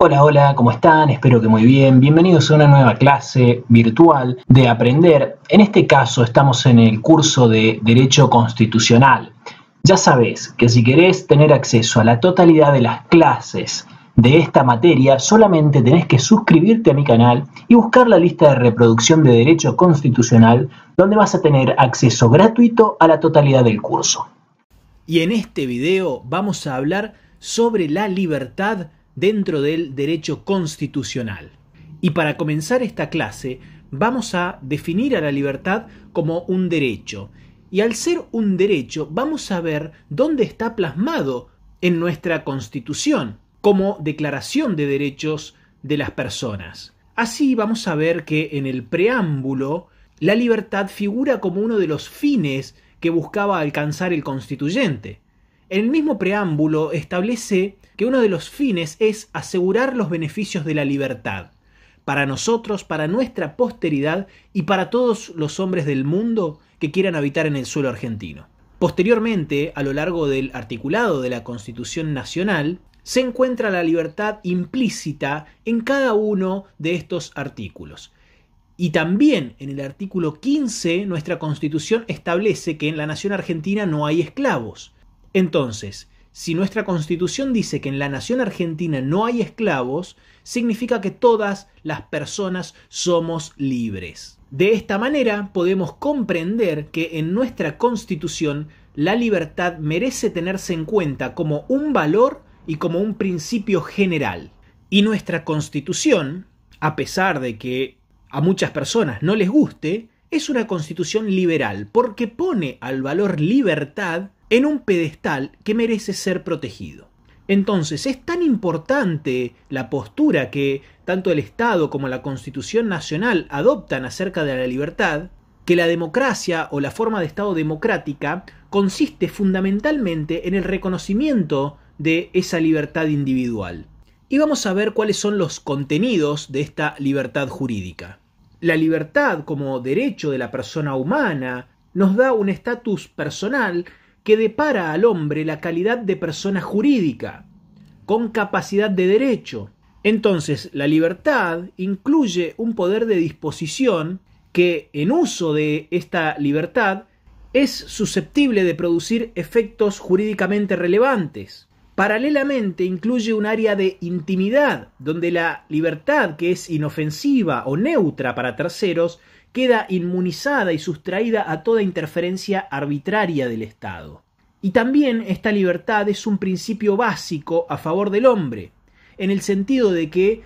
Hola, hola, ¿cómo están? Espero que muy bien. Bienvenidos a una nueva clase virtual de Aprender. En este caso estamos en el curso de Derecho Constitucional. Ya sabes que si querés tener acceso a la totalidad de las clases de esta materia, solamente tenés que suscribirte a mi canal y buscar la lista de reproducción de Derecho Constitucional, donde vas a tener acceso gratuito a la totalidad del curso. Y en este video vamos a hablar sobre la libertad dentro del derecho constitucional. Y para comenzar esta clase, vamos a definir a la libertad como un derecho. Y al ser un derecho, vamos a ver dónde está plasmado en nuestra Constitución, como declaración de derechos de las personas. Así vamos a ver que en el preámbulo, la libertad figura como uno de los fines que buscaba alcanzar el constituyente. En El mismo preámbulo establece que uno de los fines es asegurar los beneficios de la libertad, para nosotros, para nuestra posteridad y para todos los hombres del mundo que quieran habitar en el suelo argentino. Posteriormente, a lo largo del articulado de la Constitución Nacional, se encuentra la libertad implícita en cada uno de estos artículos. Y también en el artículo 15 nuestra Constitución establece que en la nación argentina no hay esclavos, entonces, si nuestra constitución dice que en la nación argentina no hay esclavos, significa que todas las personas somos libres. De esta manera podemos comprender que en nuestra constitución la libertad merece tenerse en cuenta como un valor y como un principio general. Y nuestra constitución, a pesar de que a muchas personas no les guste, es una constitución liberal porque pone al valor libertad en un pedestal que merece ser protegido. Entonces es tan importante la postura que tanto el Estado como la Constitución Nacional adoptan acerca de la libertad, que la democracia o la forma de Estado democrática consiste fundamentalmente en el reconocimiento de esa libertad individual. Y vamos a ver cuáles son los contenidos de esta libertad jurídica. La libertad como derecho de la persona humana nos da un estatus personal que depara al hombre la calidad de persona jurídica, con capacidad de derecho. Entonces, la libertad incluye un poder de disposición que, en uso de esta libertad, es susceptible de producir efectos jurídicamente relevantes. Paralelamente incluye un área de intimidad, donde la libertad, que es inofensiva o neutra para terceros, queda inmunizada y sustraída a toda interferencia arbitraria del Estado. Y también esta libertad es un principio básico a favor del hombre, en el sentido de que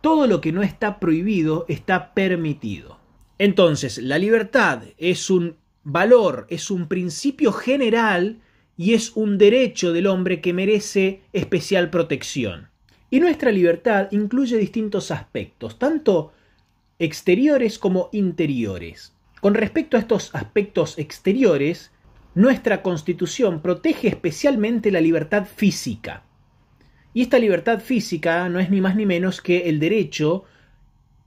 todo lo que no está prohibido está permitido. Entonces, la libertad es un valor, es un principio general y es un derecho del hombre que merece especial protección. Y nuestra libertad incluye distintos aspectos, tanto exteriores como interiores. Con respecto a estos aspectos exteriores, nuestra Constitución protege especialmente la libertad física. Y esta libertad física no es ni más ni menos que el derecho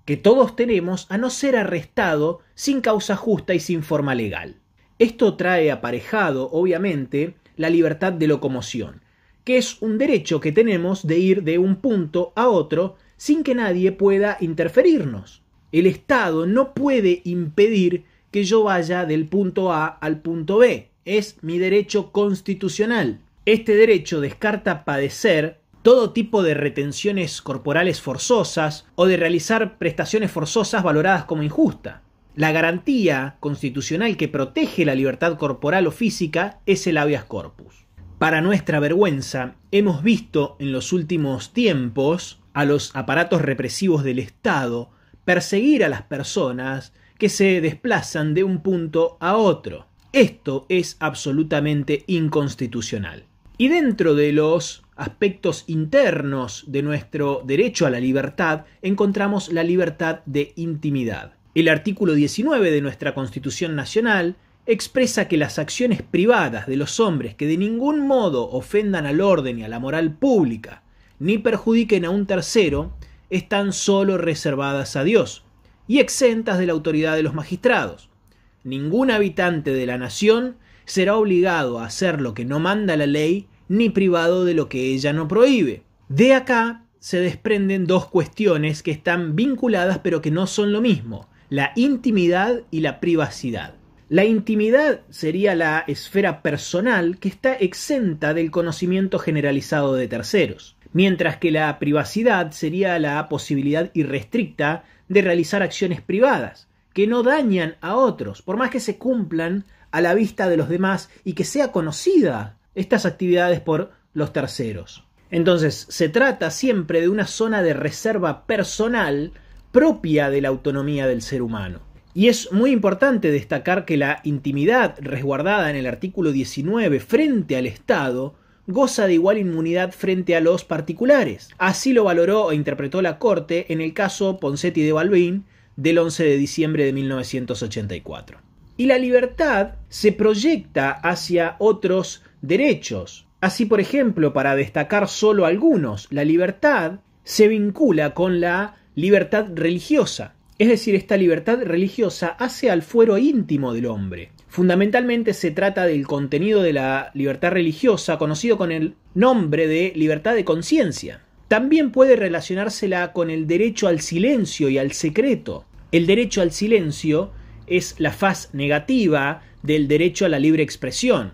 que todos tenemos a no ser arrestado sin causa justa y sin forma legal. Esto trae aparejado, obviamente, la libertad de locomoción, que es un derecho que tenemos de ir de un punto a otro sin que nadie pueda interferirnos. El Estado no puede impedir que yo vaya del punto A al punto B. Es mi derecho constitucional. Este derecho descarta padecer todo tipo de retenciones corporales forzosas o de realizar prestaciones forzosas valoradas como injusta. La garantía constitucional que protege la libertad corporal o física es el habeas corpus. Para nuestra vergüenza, hemos visto en los últimos tiempos a los aparatos represivos del Estado perseguir a las personas que se desplazan de un punto a otro. Esto es absolutamente inconstitucional. Y dentro de los aspectos internos de nuestro derecho a la libertad encontramos la libertad de intimidad. El artículo 19 de nuestra Constitución Nacional expresa que las acciones privadas de los hombres que de ningún modo ofendan al orden y a la moral pública, ni perjudiquen a un tercero, están solo reservadas a Dios y exentas de la autoridad de los magistrados. Ningún habitante de la nación será obligado a hacer lo que no manda la ley ni privado de lo que ella no prohíbe. De acá se desprenden dos cuestiones que están vinculadas pero que no son lo mismo, la intimidad y la privacidad. La intimidad sería la esfera personal que está exenta del conocimiento generalizado de terceros mientras que la privacidad sería la posibilidad irrestricta de realizar acciones privadas, que no dañan a otros, por más que se cumplan a la vista de los demás y que sea conocida estas actividades por los terceros. Entonces, se trata siempre de una zona de reserva personal propia de la autonomía del ser humano. Y es muy importante destacar que la intimidad resguardada en el artículo 19 frente al Estado goza de igual inmunidad frente a los particulares. Así lo valoró e interpretó la Corte en el caso Poncetti de Balbín del 11 de diciembre de 1984. Y la libertad se proyecta hacia otros derechos. Así, por ejemplo, para destacar solo algunos, la libertad se vincula con la libertad religiosa. Es decir, esta libertad religiosa hace al fuero íntimo del hombre. Fundamentalmente se trata del contenido de la libertad religiosa, conocido con el nombre de libertad de conciencia. También puede relacionársela con el derecho al silencio y al secreto. El derecho al silencio es la faz negativa del derecho a la libre expresión,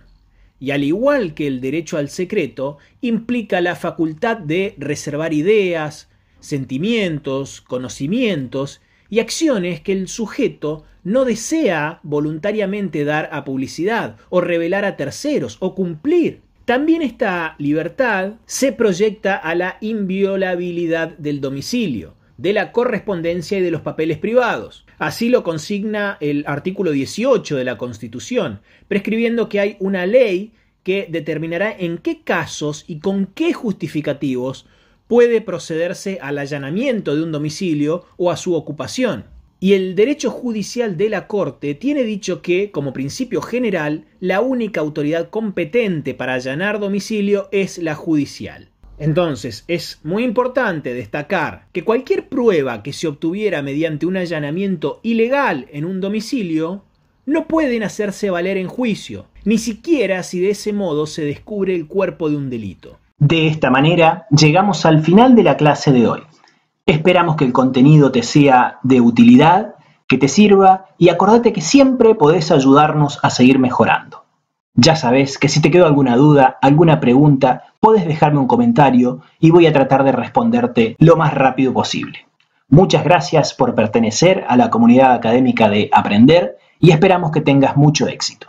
y al igual que el derecho al secreto, implica la facultad de reservar ideas, sentimientos, conocimientos y acciones que el sujeto no desea voluntariamente dar a publicidad o revelar a terceros o cumplir. También esta libertad se proyecta a la inviolabilidad del domicilio, de la correspondencia y de los papeles privados. Así lo consigna el artículo 18 de la Constitución, prescribiendo que hay una ley que determinará en qué casos y con qué justificativos puede procederse al allanamiento de un domicilio o a su ocupación. Y el derecho judicial de la Corte tiene dicho que, como principio general, la única autoridad competente para allanar domicilio es la judicial. Entonces, es muy importante destacar que cualquier prueba que se obtuviera mediante un allanamiento ilegal en un domicilio no pueden hacerse valer en juicio, ni siquiera si de ese modo se descubre el cuerpo de un delito. De esta manera, llegamos al final de la clase de hoy. Esperamos que el contenido te sea de utilidad, que te sirva y acordate que siempre podés ayudarnos a seguir mejorando. Ya sabes que si te quedó alguna duda, alguna pregunta, podés dejarme un comentario y voy a tratar de responderte lo más rápido posible. Muchas gracias por pertenecer a la comunidad académica de Aprender y esperamos que tengas mucho éxito.